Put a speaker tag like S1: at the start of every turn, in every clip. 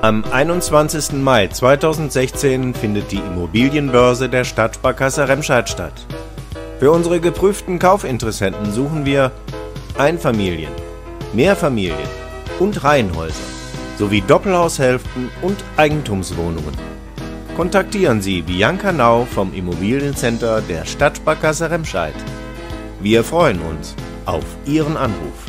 S1: Am 21. Mai 2016 findet die Immobilienbörse der Stadtsparkasse Remscheid statt. Für unsere geprüften Kaufinteressenten suchen wir Einfamilien, Mehrfamilien und Reihenhäuser sowie Doppelhaushälften und Eigentumswohnungen. Kontaktieren Sie Bianca Nau vom Immobiliencenter der Stadtsparkasse Remscheid. Wir freuen uns auf Ihren Anruf.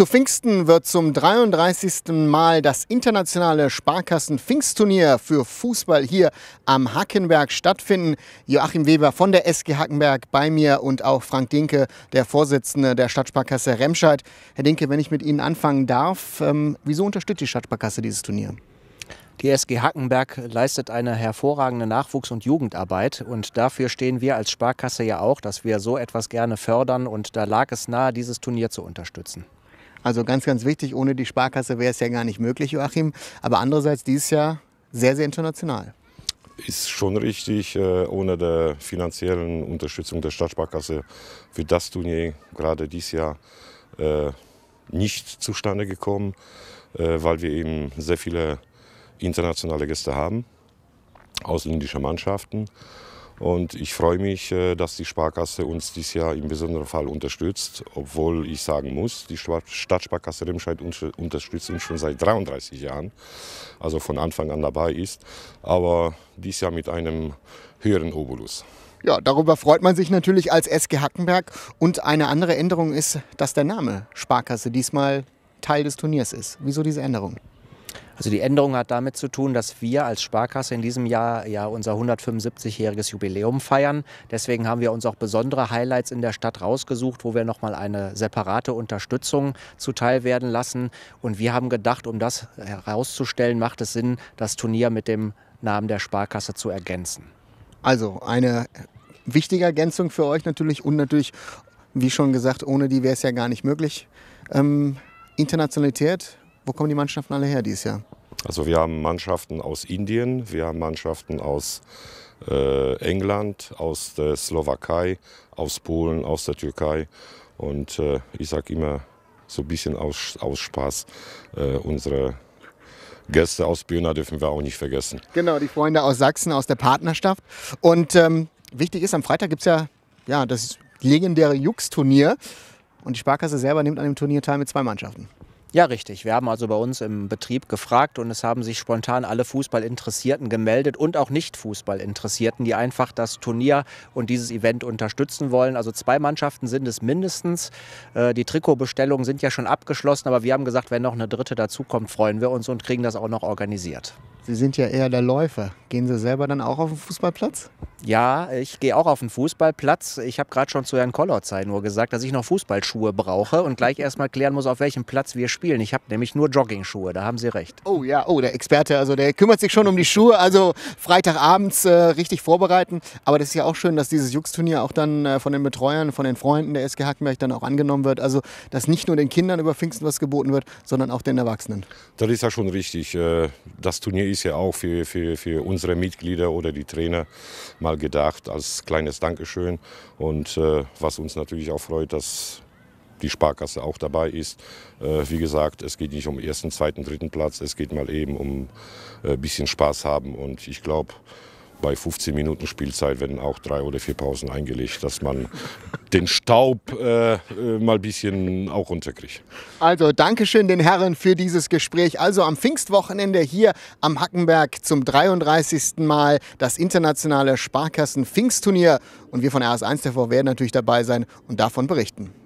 S1: Zu Pfingsten wird
S2: zum 33. Mal das internationale Sparkassen-Pfingstturnier für Fußball hier am Hackenberg stattfinden. Joachim Weber von der SG Hackenberg bei mir und auch Frank Dinke, der Vorsitzende der Stadtsparkasse Remscheid. Herr Dinke, wenn ich mit Ihnen anfangen
S1: darf, ähm, wieso unterstützt die Stadtsparkasse dieses Turnier? Die SG Hackenberg leistet eine hervorragende Nachwuchs- und Jugendarbeit und dafür stehen wir als Sparkasse ja auch, dass wir so etwas gerne fördern und da lag es nahe, dieses Turnier zu unterstützen. Also ganz, ganz
S2: wichtig. Ohne die Sparkasse wäre es ja gar nicht möglich, Joachim. Aber andererseits dieses Jahr sehr, sehr international.
S3: Ist schon richtig. Äh, ohne der finanziellen Unterstützung der Stadtsparkasse wird das Turnier gerade dieses Jahr äh, nicht zustande gekommen, äh, weil wir eben sehr viele internationale Gäste haben, ausländische Mannschaften. Und ich freue mich, äh, dass die Sparkasse uns dieses Jahr im besonderen Fall unterstützt, obwohl ich sagen muss, die Stadtsparkasse Remscheid unterstützt uns schon seit 33 Jahren, also von Anfang an dabei ist, aber dies Jahr mit einem höheren Obolus.
S2: Ja, darüber freut man sich natürlich als SG Hackenberg. Und eine andere Änderung ist, dass der Name Sparkasse diesmal Teil
S1: des Turniers ist. Wieso diese Änderung? Also die Änderung hat damit zu tun, dass wir als Sparkasse in diesem Jahr ja unser 175-jähriges Jubiläum feiern. Deswegen haben wir uns auch besondere Highlights in der Stadt rausgesucht, wo wir nochmal eine separate Unterstützung zuteil werden lassen. Und wir haben gedacht, um das herauszustellen, macht es Sinn, das Turnier mit dem Namen der Sparkasse zu ergänzen. Also eine wichtige Ergänzung für euch natürlich
S2: und natürlich, wie schon gesagt, ohne die wäre es ja gar nicht möglich. Ähm, Internationalität wo kommen die Mannschaften alle her dieses Jahr?
S3: Also wir haben Mannschaften aus Indien, wir haben Mannschaften aus äh, England, aus der Slowakei, aus Polen, aus der Türkei und äh, ich sage immer so ein bisschen aus, aus Spaß, äh, unsere Gäste aus Böhner dürfen wir auch nicht vergessen. Genau, die
S2: Freunde aus Sachsen, aus der Partnerschaft. Und ähm, wichtig ist, am Freitag gibt es ja, ja das legendäre Jux-Turnier. Und die Sparkasse selber nimmt an dem Turnier teil mit zwei Mannschaften.
S1: Ja, richtig. Wir haben also bei uns im Betrieb gefragt und es haben sich spontan alle Fußballinteressierten gemeldet und auch Nicht-Fußballinteressierten, die einfach das Turnier und dieses Event unterstützen wollen. Also zwei Mannschaften sind es mindestens. Äh, die Trikotbestellungen sind ja schon abgeschlossen, aber wir haben gesagt, wenn noch eine dritte dazukommt, freuen wir uns und kriegen das auch noch organisiert. Sie sind ja eher der Läufer. Gehen Sie selber dann auch auf den Fußballplatz? Ja, ich gehe auch auf den Fußballplatz. Ich habe gerade schon zu Herrn Kollotzei nur gesagt, dass ich noch Fußballschuhe brauche und gleich mhm. erstmal klären muss, auf welchem Platz wir spielen. Ich habe nämlich nur Joggingschuhe, da haben Sie recht.
S2: Oh ja, oh, der Experte, also der kümmert sich schon um die Schuhe. Also Freitagabends äh, richtig vorbereiten. Aber das ist ja auch schön, dass dieses Jux-Turnier auch dann äh, von den Betreuern, von den Freunden der SG Hackenberg dann auch angenommen wird. Also, dass nicht nur den Kindern über Pfingsten was geboten wird, sondern auch den Erwachsenen.
S3: Das ist ja schon richtig. Äh, das Turnier ist ja auch für, für, für unsere Mitglieder oder die Trainer mal gedacht als kleines Dankeschön. Und äh, was uns natürlich auch freut, dass die Sparkasse auch dabei ist. Äh, wie gesagt, es geht nicht um ersten, zweiten, dritten Platz. Es geht mal eben um ein äh, bisschen Spaß haben. Und ich glaube, bei 15 Minuten Spielzeit werden auch drei oder vier Pausen eingelegt, dass man den Staub äh, äh mal ein bisschen auch runterkriegt.
S2: Also Dankeschön den Herren für dieses Gespräch. Also am Pfingstwochenende hier am Hackenberg zum 33. Mal das internationale Sparkassen-Pfingstturnier. Und wir von RS1 TV werden natürlich
S1: dabei sein und davon berichten.